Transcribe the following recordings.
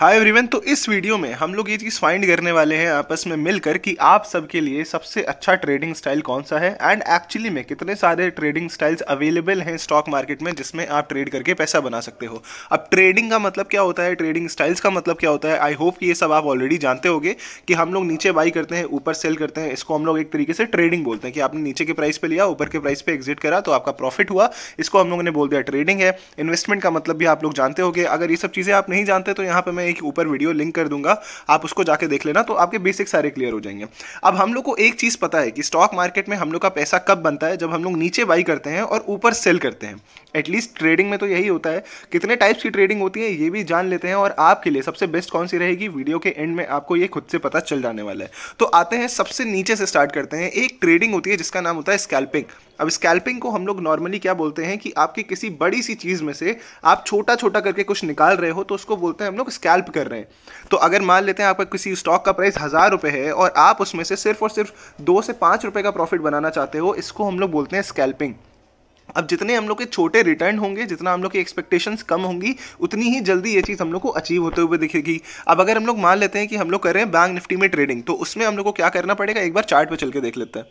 hi everyone तो इस video में हम लोग ये चीज़ फाइंड करने वाले हैं आपस में मिलकर कि आप सबके लिए सबसे अच्छा ट्रेडिंग स्टाइल कौन सा है एंड एक्चुअली में कितने सारे ट्रेडिंग स्टाइल्स अवेलेबल हैं स्टॉक मार्केट में जिसमें आप ट्रेड करके पैसा बना सकते हो अब ट्रेडिंग का मतलब क्या होता है ट्रेडिंग स्टाइल्स का मतलब क्या होता है आई होप कि ये सब आप ऑलरेडी जानते होगे कि हम लोग नीचे बाई करते हैं ऊपर सेल करते हैं इसको हम लोग एक तरीके से ट्रेडिंग बोलते हैं कि आपने नीचे के प्राइस पर लिया ऊपर के प्राइस पर एग्जिट करा तो आपका प्रॉफिट हुआ इसको हम लोगों ने बोल दिया ट्रेडिंग है इन्वेस्टमेंट का मतलब भी आप लोग जानते हो अगर ये सब चीज़ें आप नहीं जानते तो यहाँ पर मैं मैं एक ऊपर वीडियो लिंक कर दूंगा आप उसको जाके देख लेना तो आपके बेसिक सारे क्लियर हो जाएंगे अब हम लोग को एक चीज़ पता है कि स्टॉक मार्केट में हम लोग का पैसा कब बनता है जब हम लोग नीचे बाई करते हैं और ऊपर सेल करते हैं एटलीस्ट ट्रेडिंग में तो यही होता है कितने टाइप्स की ट्रेडिंग होती है ये भी जान लेते हैं और आपके लिए सबसे बेस्ट कौन सी रहेगी वीडियो के एंड में आपको ये खुद से पता चल जाने वाला है तो आते हैं सबसे नीचे से स्टार्ट करते हैं एक ट्रेडिंग होती है जिसका नाम होता है स्कैल्पिंग अब स्कैल्पिंग को हम लोग नॉर्मली क्या बोलते हैं कि आपकी किसी बड़ी सी चीज़ में से आप छोटा छोटा करके कुछ निकाल रहे हो तो उसको बोलते हैं हम लोग स्कैल्प हेल्प कर रहे हैं तो अगर मान लेते हैं आपका किसी स्टॉक का प्राइस हज़ार रुपये है और आप उसमें से सिर्फ और सिर्फ दो से पाँच रुपये का प्रॉफिट बनाना चाहते हो इसको हम लोग बोलते हैं स्कैल्पिंग अब जितने हम लोग के छोटे रिटर्न होंगे जितना हम लोग की एक्सपेक्टेशंस कम होंगी उतनी ही जल्दी ये चीज़ हम लोग को अचीव होते हुए दिखेगी अब अगर हम लोग मान लेते हैं कि हम लोग कर रहे हैं बैंक निफ्टी में ट्रेडिंग तो उसमें हम लोग को क्या करना पड़ेगा एक बार चार्ट पर चल के देख लेते हैं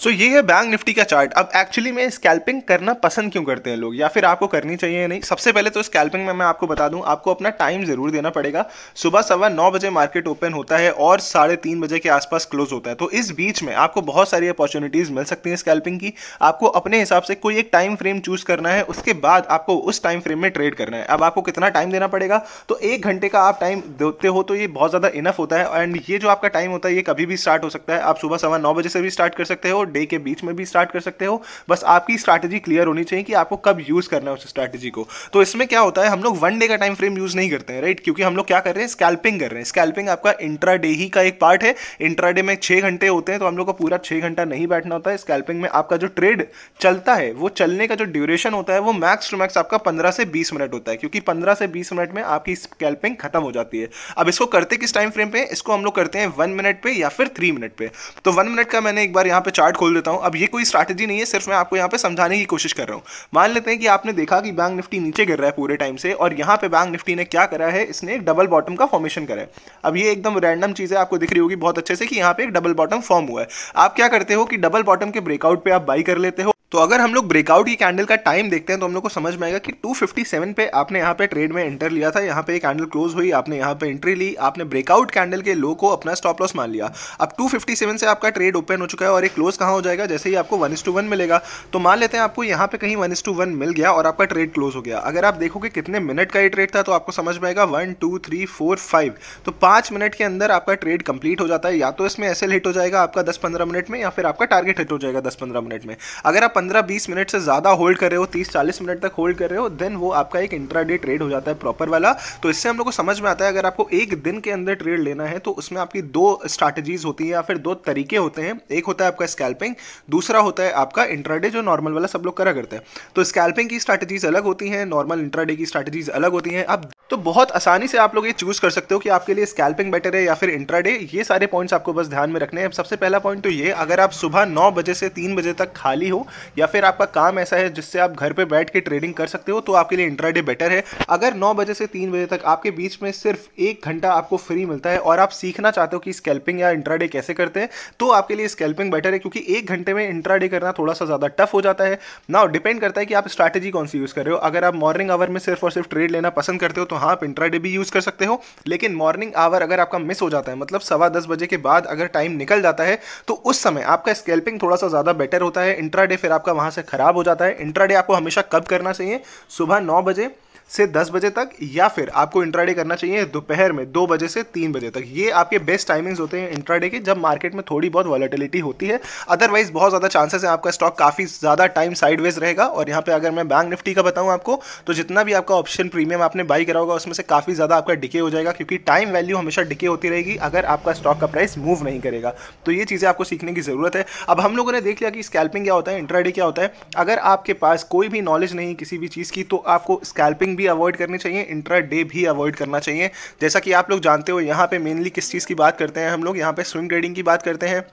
सो so, ये है बैंक निफ्टी का चार्ट अब एक्चुअली में स्कैल्पिंग करना पसंद क्यों करते हैं लोग या फिर आपको करनी चाहिए नहीं सबसे पहले तो स्कैल्पिंग में मैं आपको बता दूं आपको अपना टाइम जरूर देना पड़ेगा सुबह सवा नौ बजे मार्केट ओपन होता है और साढ़े तीन बजे के आसपास क्लोज होता है तो इस बीच में आपको बहुत सारी अपॉर्चुनिटीज मिल सकती हैं स्कैल्पिंग की आपको अपने हिसाब से कोई एक टाइम फ्रेम चूज करना है उसके बाद आपको उस टाइम फ्रेम में ट्रेड करना है अब आपको कितना टाइम देना पड़ेगा तो एक घंटे का आप टाइम देते हो तो ये बहुत ज़्यादा इनफ होता है एंड ये जो आपका टाइम होता है ये कभी भी स्टार्ट हो सकता है आप सुबह सवा नौ बजे से भी स्टार्ट कर सकते हो और डे के बीच में भी स्टार्ट कर सकते हो बस आपकी स्ट्रैटेजी क्लियर होनी चाहिए कि आपको कब यूज़ करना है उस स्ट्रैटेजी को तो इसमें क्या होता है हम लोग वन डे का टाइम फ्रेम यूज़ नहीं करते हैं राइट क्योंकि हम लोग क्या कर रहे हैं स्कैल्पिंग कर रहे हैं स्कैल्पिंग आपका इंट्रा डे ही का एक पार्ट है इंट्रा डे में छह घंटे होते हैं तो हम लोग को पूरा छह घंटा नहीं बैठना होता है स्कैल्पिंग में आपका जो ट्रेड चलता है वो चलने का जो ड्यूरेशन होता है वो मैक्स टू मैक्स आपका पंद्रह से बीस मिनट होता है क्योंकि पंद्रह से बीस मिनट में आपकी स्कैल्पिंग खत्म हो जाती है अब इसको करते किस टाइम फ्रेम पे इसको हम लोग करते हैं वन मिनट पे या फिर थ्री मिनट पे तो वन मिनट का मैंने एक बार यहाँ पे चार्ट चार्ट खोल देता हूँ अब ये कोई स्ट्रैटेजी नहीं है सिर्फ मैं आपको यहाँ पे समझाने की कोशिश कर रहा हूँ मान लेते हैं कि आपने देखा कि बैंक निफ्टी नीचे गिर रहा है पूरे टाइम से और यहाँ पे बैंक निफ्टी ने क्या करा है इसने एक डबल बॉटम का फॉर्मेशन करा है अब ये एकदम रैंडम चीज़ है आपको दिख रही होगी बहुत अच्छे से कि यहाँ पे एक डबल बॉटम फॉर्म हुआ है आप क्या करते हो कि डबल बॉटम के ब्रेकआउट पर आप बाई कर लेते हो तो अगर हम लोग ब्रेकआउट की कैंडल का टाइम देखते हैं तो हम लोग को समझ में आएगा कि 257 पे आपने यहाँ पे ट्रेड में एंटर लिया था यहाँ पे एक कैंडल क्लोज हुई आपने यहाँ पे एंट्री ली आपने ब्रेकआउट कैंडल के लो को अपना स्टॉप लॉस मान लिया अब 257 से आपका ट्रेड ओपन हो चुका है और एक क्लोज कहाँ हो जाएगा जैसे ही आपको वन टू वन मिलेगा तो मान लेते हैं आपको यहाँ पे कहीं वन टू वन मिल गया और आपका ट्रेड क्लोज हो गया अगर आप देखोगे कितने मिनट का ये ट्रेड था तो आपको समझ में आएगा one two three four five तो पाँच मिनट के अंदर आपका ट्रेड कंप्लीट हो जाता है या तो इसमें एस हिट हो जाएगा आपका दस पंद्रह मिनट में या फिर आपका टारगेट हिट हो जाएगा दस पंद्रह मिनट में अगर आप पंद्रह बीस मिनट से ज़्यादा होल्ड कर रहे हो तीस चालीस मिनट तक होल्ड कर रहे हो देन वो आपका एक इंट्रा डे ट्रेड हो जाता है प्रॉपर वाला तो इससे हम लोग को समझ में आता है अगर आपको एक दिन के अंदर ट्रेड लेना है तो उसमें आपकी दो स्ट्रैटेजीज होती है या फिर दो तरीके होते हैं एक होता है आपका स्कैल्पिंग दूसरा होता है आपका इंट्रा जो नॉर्मल वाला सब लोग करा करते हैं तो स्कैल्पिंग की स्ट्रैटेजीज अलग होती हैं नॉर्मल इंट्रा की स्ट्रैटेजीज अलग होती हैं आप तो बहुत आसानी से आप लोग ये चूज कर सकते हो कि आपके लिए स्कैल्पिंग बेटर है या फिर इंट्रा ये सारे पॉइंट्स आपको बस ध्यान में रखने हैं सबसे पहला पॉइंट तो ये अगर आप सुबह नौ बजे से तीन बजे तक खाली हो या फिर आपका काम ऐसा है जिससे आप घर पर बैठ के ट्रेडिंग कर सकते हो तो आपके लिए इंट्राडे बेटर है अगर नौ बजे से तीन बजे तक आपके बीच में सिर्फ एक घंटा आपको फ्री मिलता है और आप सीखना चाहते हो कि स्कैल्पिंग या इंट्राडे कैसे करते हैं तो आपके लिए स्कैल्पिंग बेटर है क्योंकि एक घंटे में इंट्राडे करना थोड़ा सा ज़्यादा टफ हो जाता है ना डिपेंड करता है कि आप स्ट्रैटेजी कौन सी यूज़ कर रहे हो अगर आप मॉर्निंग आवर में सिर्फ और सिर्फ ट्रेड लेना पसंद करते हो तो हाँ आप इंट्राडे भी यूज़ कर सकते हो लेकिन मॉर्निंग आवर अगर आपका मिस हो जाता है मतलब सवा दस बजे के बाद अगर टाइम निकल जाता है तो उस समय आपका स्कैल्पिंग थोड़ा सा ज़्यादा बेटर होता है इंट्राडे फिर आपका वहाँ से ख़राब हो जाता है इंट्राडे आपको हमेशा कब करना चाहिए सुबह नौ बजे से 10 बजे तक या फिर आपको इंट्राडे करना चाहिए दोपहर में 2 बजे से 3 बजे तक ये आपके बेस्ट टाइमिंग्स होते हैं इंट्राडे के जब मार्केट में थोड़ी बहुत वॉलेटिलिटी होती है अदरवाइज बहुत ज़्यादा चांसेस है आपका स्टॉक काफ़ी ज़्यादा टाइम साइडवेज रहेगा और यहाँ पर अगर मैं बैंक निफ्टी का बताऊँ आपको तो जितना भी आपका ऑप्शन प्रीमियम आपने बाई करा होगा उसमें से काफ़ी ज़्यादा आपका डिके हो जाएगा क्योंकि टाइम वैल्यू हमेशा डिके होती रहेगी अगर आपका स्टॉक का प्राइस मूव नहीं करेगा तो ये चीज़ें आपको सीखने की ज़रूरत है अब हम लोगों ने देख लिया कि स्कैल्पिंग क्या होता है इंट्राडे क्या होता है अगर आपके पास कोई भी नॉलेज नहीं किसी भी चीज़ की तो आपको स्कैल्पिंग ट्रेडिंग भी अवॉइड करनी चाहिए इंट्रा डे भी अवॉइड करना चाहिए जैसा कि आप लोग जानते हो यहाँ पे मेनली किस चीज़ की बात करते हैं हम लोग यहाँ पे स्विंग ट्रेडिंग की बात करते हैं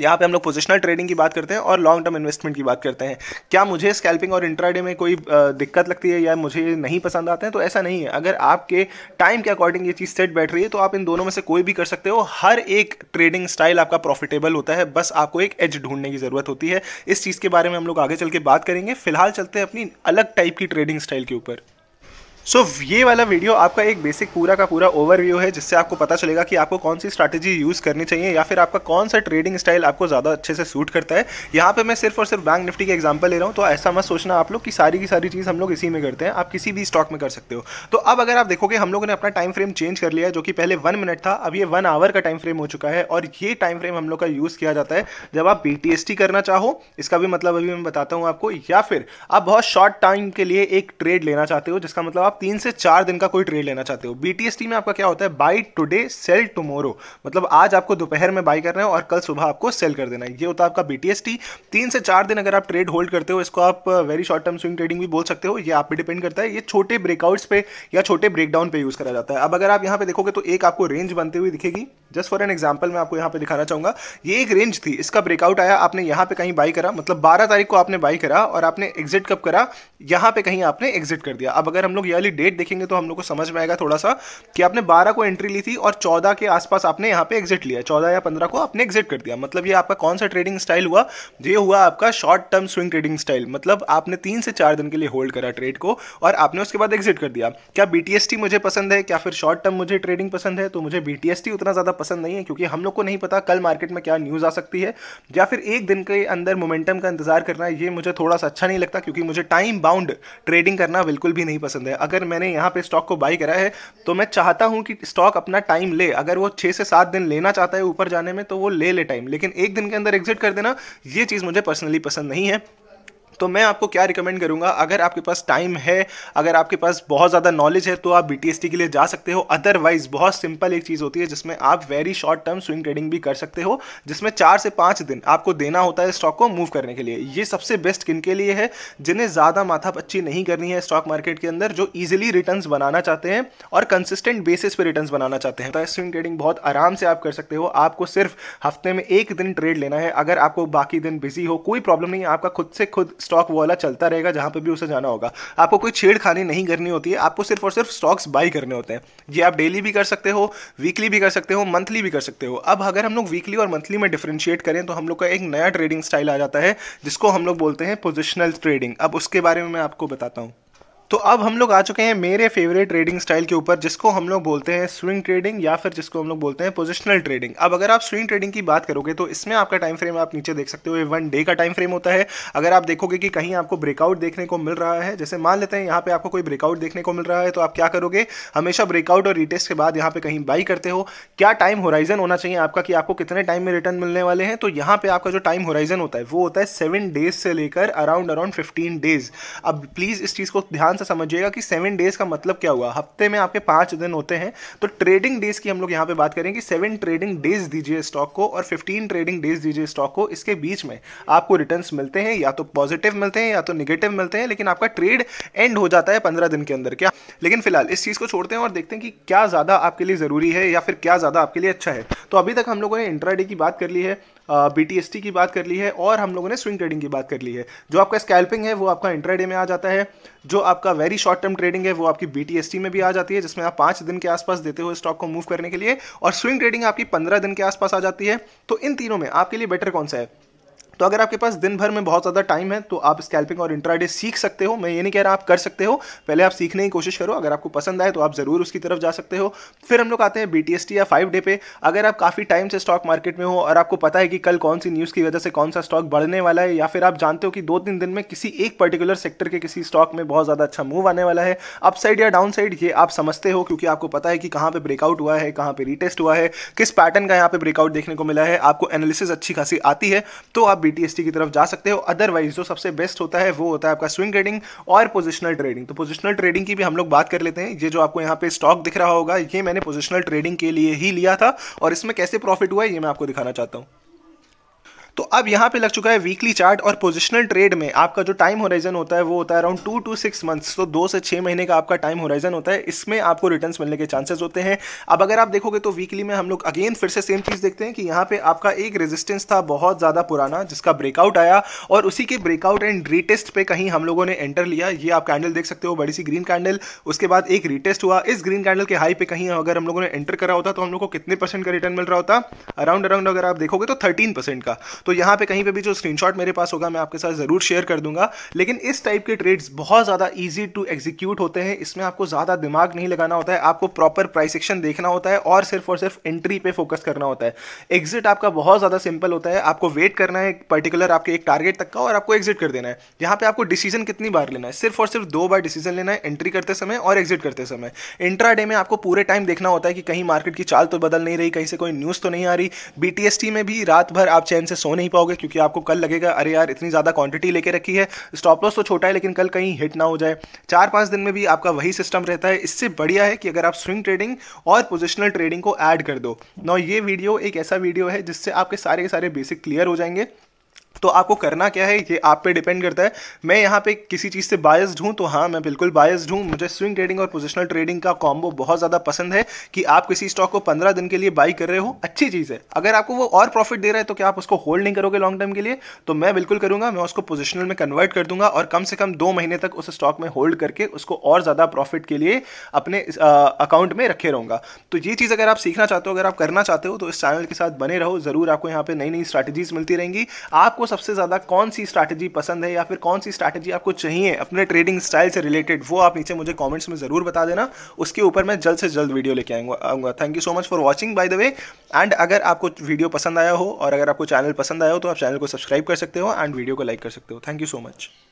यहाँ पे हम लोग पोजिशनल ट्रेडिंग की बात करते हैं और लॉन्ग टर्म इन्वेस्टमेंट की बात करते हैं क्या मुझे स्कैल्पिंग और इंट्राडे में कोई दिक्कत लगती है या मुझे नहीं पसंद आते हैं तो ऐसा नहीं है अगर आपके टाइम के अकॉर्डिंग ये चीज़ सेट बैठ रही है तो आप इन दोनों में से कोई भी कर सकते हो हर एक ट्रेडिंग स्टाइल आपका प्रॉफिटेबल होता है बस आपको एक एज ढूंढने की ज़रूरत होती है इस चीज़ के बारे में हम लोग आगे चल के बात करेंगे फिलहाल चलते हैं अपनी अलग टाइप की ट्रेडिंग स्टाइल के ऊपर सो so, ये वाला वीडियो आपका एक बेसिक पूरा का पूरा ओवरव्यू है जिससे आपको पता चलेगा कि आपको कौन सी स्ट्रैटेजी यूज़ करनी चाहिए या फिर आपका कौन सा ट्रेडिंग स्टाइल आपको ज़्यादा अच्छे से सूट करता है यहाँ पे मैं सिर्फ और सिर्फ बैंक निफ्टी के एग्जाम्पल ले रहा हूँ तो ऐसा मत सोचना आप लोग कि सारी की सारी चीज़ हम लोग इसी में करते हैं आप किसी भी स्टॉक में कर सकते हो तो अब अगर आप देखोगे हम लोगों ने अपना टाइम फ्रेम चेंज कर लिया जो कि पहले वन मिनट था अब ये वन आवर का टाइम फ्रेम हो चुका है और ये टाइम फ्रेम हम लोग का यूज़ किया जाता है जब आप पी करना चाहो इसका भी मतलब अभी मैं बताता हूँ आपको या फिर आप बहुत शॉर्ट टाइम के लिए एक ट्रेड लेना चाहते हो जिसका मतलब आप तीन से चार दिन का कोई ट्रेड लेना चाहते हो बीटीएसटी में आपका क्या होता है बाई टुडे सेल टुमोरो मतलब आज आपको दोपहर में बाई करना है और कल सुबह आपको सेल कर देना है ये होता है आपका बीटीएसटी तीन से चार दिन अगर आप ट्रेड होल्ड करते हो इसको आप very short term swing trading भी बोल सकते हो ये आप पे डिपेंड करता है ये छोटे ब्रेकआउट्स पे या छोटे ब्रेकडाउन पे यूज करा जाता है अब अगर आप यहाँ पे देखोगे तो एक आपको रेंज बनते हुए दिखेगी जस्ट फॉर एन एग्जाम्पल मैं आपको यहाँ पर दिखाना चाहूंगा ये एक रेंज थी इसका ब्रेकआउट आया आपने यहाँ पर कहीं बाई करा मतलब बारह तारीख को आपने बाई करा और आपने एग्जिट कब करा यहाँ पर कहीं आपने एग्जिट कर दिया अब अगर हम लोग यह वाली डेट देखेंगे तो हम लोग को समझ में आएगा थोड़ा सा कि आपने बारह को एंट्री ली थी और चौदह के आसपास आपने यहाँ पे एग्जिट लिया चौदह या पंद्रह को आपने एग्जिट कर दिया मतलब ये आपका कौन सा ट्रेडिंग स्टाइल हुआ ये हुआ आपका short term swing trading style मतलब आपने तीन से चार दिन के लिए होल्ड करा ट्रेड को और आपने उसके बाद एग्जिट कर दिया क्या बी मुझे पसंद है क्या फिर शॉर्ट टर्म मुझे ट्रेडिंग पसंद है तो मुझे बी उतना ज़्यादा पसंद नहीं है क्योंकि हम लोग को नहीं पता कल मार्केट में क्या न्यूज़ आ सकती है या फिर एक दिन के अंदर मोमेंटम का इंतजार करना ये मुझे थोड़ा सा अच्छा नहीं लगता क्योंकि मुझे टाइम बाउंड ट्रेडिंग करना बिल्कुल भी नहीं पसंद है अगर मैंने यहाँ पे स्टॉक को बाई करा है तो मैं चाहता हूँ कि स्टॉक अपना टाइम ले अगर वो छः से सात दिन लेना चाहता है ऊपर जाने में तो वो ले ले टाइम लेकिन एक दिन के अंदर एग्जिट कर देना ये चीज़ मुझे पर्सनली पसंद नहीं है तो मैं आपको क्या रिकमेंड करूँगा अगर आपके पास टाइम है अगर आपके पास बहुत ज़्यादा नॉलेज है तो आप बी के लिए जा सकते हो अदरवाइज़ बहुत सिंपल एक चीज़ होती है जिसमें आप very short term swing trading भी कर सकते हो जिसमें चार से पाँच दिन आपको देना होता है स्टॉक को मूव करने के लिए ये सबसे बेस्ट किन के लिए है जिन्हें ज़्यादा माथा पच्ची नहीं करनी है स्टॉक मार्केट के अंदर जो ईजिली रिटर्न बनाना चाहते हैं और कंसिस्टेंट बेसिस पर रिटर्न बनाना चाहते हैं तो स्विंग ट्रेडिंग बहुत आराम से आप कर सकते हो आपको सिर्फ हफ्ते में एक दिन ट्रेड लेना है अगर आपको बाकी दिन बिजी हो कोई प्रॉब्लम नहीं आपका खुद से खुद स्टॉक वाला चलता रहेगा जहाँ पर भी उसे जाना होगा आपको कोई छेड़खानी नहीं करनी होती है आपको सिर्फ और सिर्फ स्टॉक्स बाई करने होते हैं ये आप डेली भी कर सकते हो वीकली भी कर सकते हो मंथली भी कर सकते हो अब अगर हम लोग वीकली और मंथली में डिफ्रेंशिएट करें तो हम लोग का एक नया ट्रेडिंग स्टाइल आ जाता है जिसको हम लोग बोलते हैं पोजिशनल ट्रेडिंग अब उसके बारे में मैं आपको बताता हूँ तो अब हम लोग आ चुके हैं मेरे फेवरेट ट्रेडिंग स्टाइल के ऊपर जिसको हम लोग बोलते हैं स्विंग ट्रेडिंग या फिर जिसको हम लोग बोलते हैं पोजिशनल ट्रेडिंग अब अगर आप स्विंग ट्रेडिंग की बात करोगे तो इसमें आपका टाइम फ्रेम आप नीचे देख सकते हो वन डे का टाइम फ्रेम होता है अगर आप देखोगे कि कहीं आपको ब्रेकआउट देखने को मिल रहा है जैसे मान लेते हैं यहाँ पे आपको कोई ब्रेकआउट देखने को मिल रहा है तो आप क्या करोगे हमेशा ब्रेकआउट और रिटेस्ट के बाद यहाँ पे कहीं बाई करते हो क्या टाइम होराइजन होना चाहिए आपका कि आपको कितने टाइम में रिटर्न मिलने वाले हैं तो यहाँ पे आपका जो टाइम होराइजन होता है वो होता है सेवन डेज से लेकर अराउंड अराउंड फिफ्टीन डेज अब प्लीज़ इस चीज़ को ध्यान से समझिएगा कि सेवन डेज का मतलब क्या हुआ हफ्ते में आपके पांच दिन होते हैं तो ट्रेडिंग डेज की हम लोग यहां पे बात करें कि सेवन ट्रेडिंग डेज दीजिए स्टॉक को और फिफ्टीन ट्रेडिंग डेज दीजिए स्टॉक को इसके बीच में आपको रिटर्न मिलते हैं या तो पॉजिटिव मिलते हैं या तो निगेटिव मिलते हैं लेकिन आपका ट्रेड एंड हो जाता है पंद्रह दिन के अंदर क्या लेकिन फिलहाल इस चीज़ को छोड़ते हैं और देखते हैं कि क्या ज़्यादा आपके लिए ज़रूरी है या फिर क्या ज़्यादा आपके लिए अच्छा है तो अभी तक हम लोगों ने इंट्राडे की बात कर ली है बीटीएसटी की बात कर ली है और हम लोगों ने स्विंग ट्रेडिंग की बात कर ली है जो आपका स्कैल्पिंग है वो आपका इंट्राडे में आ जाता है जो आपका वेरी शॉर्ट टर्म ट्रेडिंग है वो आपकी बीटीएसटी में भी आ जाती है जिसमें आप पाँच दिन के आसपास देते हो स्टॉक को मूव करने के लिए और स्विंग ट्रेडिंग आपकी पंद्रह दिन के आसपास आ जाती है तो इन तीनों में आपके लिए बेटर कौन सा है तो अगर आपके पास दिन भर में बहुत ज़्यादा टाइम है तो आप स्कैल्पिंग और इंट्राडे सीख सकते हो मैं ये नहीं कह रहा आप कर सकते हो पहले आप सीखने की कोशिश करो अगर आपको पसंद आए तो आप ज़रूर उसकी तरफ जा सकते हो फिर हम लोग आते हैं बी या फाइव डे पे अगर आप काफ़ी टाइम से स्टॉक मार्केट में हो और आपको पता है कि कल कौन सी न्यूज़ की वजह से कौन सा स्टॉक बढ़ने वाला है या फिर आप जानते हो कि दो तीन दिन में किसी एक पर्टिकुलर सेक्टर के किसी स्टॉक में बहुत ज़्यादा अच्छा मूव आने वाला है अपसाइड या डाउन साइड ये आप समझते हो क्योंकि आपको पता है कि कहाँ पर ब्रेकआउट हुआ है कहाँ पर रिटेस्ट हुआ है किस पैटर्न का यहाँ पर ब्रेकआउट देखने को मिला है आपको एनालिसिस अच्छी खासी आती है तो आप बीटीएसटी की तरफ जा सकते हो अदरवाइज जो सबसे बेस्ट होता है वो होता है आपका स्विंग ट्रेडिंग और पोजिशनल ट्रेडिंग तो पोजिशनल ट्रेडिंग की भी हम लोग बात कर लेते हैं ये जो आपको यहाँ पे स्टॉक दिख रहा होगा ये मैंने पोजिशनल ट्रेडिंग के लिए ही लिया था और इसमें कैसे प्रॉफिट हुआ है ये मैं आपको दिखाना चाहता हूँ तो अब यहाँ पे लग चुका है वीकली चार्ट और पोजिशनल ट्रेड में आपका जो टाइम होराइजन होता है वो होता है around two two six months तो दो से छह महीने का आपका टाइम होराइजन होता है इसमें आपको रिटर्न मिलने के चांसेस होते हैं अब अगर आप देखोगे तो वीकली में हम लोग अगेन फिर से सेम चीज़ देखते हैं कि यहाँ पे आपका एक रेजिस्टेंस था बहुत ज़्यादा पुराना जिसका ब्रेकआउट आया और उसी के ब्रेकआउट एंड रीटेस्ट पे कहीं हम लोगों ने एंटर लिया ये आप कैंडल देख सकते हो बड़ी सी ग्रीन कैंडल उसके बाद एक रीटेस्ट हुआ इस ग्रीन कैंडल के हाई पे कहीं अगर हम लोगों ने एंटर करा होता तो हम लोग को कितने परसेंट का रिटर्न मिल रहा होता अराउंड अराउंड अगर आप देखोगे तो थर्टीन परसेंट का तो यहां पे कहीं पे भी जो स्क्रीनशॉट मेरे पास होगा मैं आपके साथ ज़रूर शेयर कर दूंगा लेकिन इस टाइप के ट्रेड्स बहुत ज़्यादा ईजी टू एग्जीक्यूट होते हैं इसमें आपको ज़्यादा दिमाग नहीं लगाना होता है आपको प्रॉपर प्राइस एक्शन देखना होता है और सिर्फ और सिर्फ एंट्री पे फोकस करना होता है एग्जिट आपका बहुत ज़्यादा सिंपल होता है आपको वेट करना है पर्टिकुलर आपके एक टारगेट तक का और आपको एग्जिट कर देना है यहां पर आपको डिसीजन कितनी बार लेना है सिर्फ और सिर्फ दो बार डिसीजन लेना है एंट्री करते समय और एग्जिट करते समय इंट्रा डे में आपको पूरे टाइम देखना होता है कि कहीं मार्केट की चाल तो बदल नहीं रही कहीं से कोई न्यूज़ तो नहीं आ रही बीटीएसटी में भी रात भर आप चैन से सो नहीं पाओगे क्योंकि आपको कल लगेगा अरे यार इतनी ज़्यादा क्वांटिटी लेके रखी है स्टॉप लॉस तो छोटा है लेकिन कल कहीं हिट ना हो जाए चार पाँच दिन में भी आपका वही सिस्टम रहता है इससे बढ़िया है कि अगर आप स्विंग ट्रेडिंग और पोजिशनल ट्रेडिंग को ऐड कर दो ना ये वीडियो एक ऐसा वीडियो है जिससे आपके सारे के सारे बेसिक क्लियर हो जाएंगे तो आपको करना क्या है ये आप पे डिपेंड करता है मैं यहाँ पे किसी चीज़ से बायस्ड हूँ तो हाँ मैं बिल्कुल बायस्ड हूँ मुझे स्विंग ट्रेडिंग और पोजिशनल ट्रेडिंग का कॉम्बो बहुत ज़्यादा पसंद है कि आप किसी स्टॉक को पंद्रह दिन के लिए बाई कर रहे हो अच्छी चीज़ है अगर आपको वो और प्रॉफिट दे रहा है तो क्या आप उसको होल्ड नहीं करोगे लॉन्ग टर्म के लिए तो मैं बिल्कुल करूँगा मैं उसको पोजिशनल में कन्वर्ट कर दूंगा और कम से कम दो महीने तक उस स्टॉक में होल्ड करके उसको और ज़्यादा प्रॉफिट के लिए अपने अकाउंट में रखे रहूँगा तो ये चीज़ अगर आप सीखना चाहते हो अगर आप करना चाहते हो तो इस चैनल के साथ बने रहो ज़रूर आपको यहाँ पर नई नई स्ट्रैटेजीज मिलती रहेंगी आपको सबसे ज़्यादा कौन सी स्ट्रैटेजी पसंद है या फिर कौन सी स्ट्रैटेजी आपको चाहिए अपने ट्रेडिंग स्टाइल से रिलेटेड वो आप नीचे मुझे कॉमेंट्स में ज़रूर बता देना उसके ऊपर मैं जल्द से जल्द वीडियो लेके आऊंगा thank you so much for watching by the way and अगर आपको वीडियो पसंद आया हो और अगर आपको चैनल पसंद आया हो तो आप चैनल को सब्सक्राइब कर सकते हो एंड वीडियो को लाइक कर सकते हो थैंक यू सो मच